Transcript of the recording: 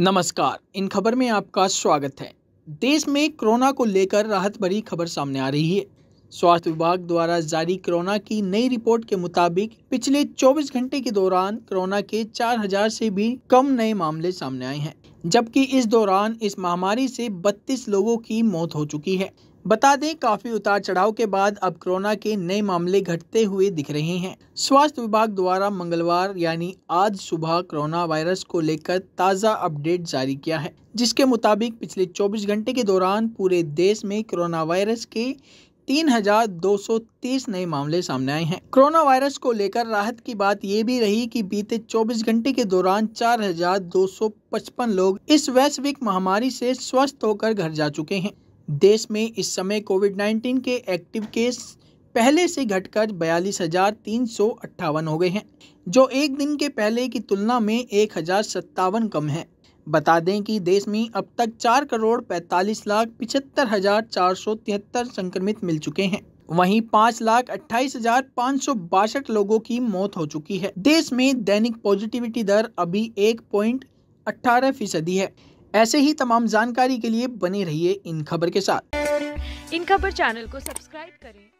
नमस्कार इन खबर में आपका स्वागत है देश में कोरोना को लेकर राहत भरी खबर सामने आ रही है स्वास्थ्य विभाग द्वारा जारी कोरोना की नई रिपोर्ट के मुताबिक पिछले 24 घंटे के दौरान कोरोना के 4000 से भी कम नए मामले सामने आए हैं जबकि इस दौरान इस महामारी से 32 लोगों की मौत हो चुकी है बता दें काफी उतार चढ़ाव के बाद अब कोरोना के नए मामले घटते हुए दिख रहे हैं स्वास्थ्य विभाग द्वारा मंगलवार यानी आज सुबह कोरोना वायरस को लेकर ताज़ा अपडेट जारी किया है जिसके मुताबिक पिछले 24 घंटे के दौरान पूरे देश में कोरोना वायरस के तीन हजार दो सौ तीस नए मामले सामने आए हैं कोरोना वायरस को लेकर राहत की बात ये भी रही कि बीते 24 घंटे के दौरान चार हजार दो सौ पचपन लोग इस वैश्विक महामारी से स्वस्थ होकर घर जा चुके हैं देश में इस समय कोविड 19 के एक्टिव केस पहले से घटकर बयालीस हजार तीन सौ अट्ठावन हो गए हैं जो एक दिन के पहले की तुलना में एक हजार सत्तावन कम है बता दें कि देश में अब तक चार करोड़ पैंतालीस लाख पिछहत्तर हजार चार सौ तिहत्तर संक्रमित मिल चुके हैं वहीं पाँच लाख अट्ठाईस हजार पाँच सौ बासठ लोगों की मौत हो चुकी है देश में दैनिक पॉजिटिविटी दर अभी एक पॉइंट अठारह फीसदी है ऐसे ही तमाम जानकारी के लिए बने रहिए इन खबर के साथ इन खबर चैनल को सब्सक्राइब करें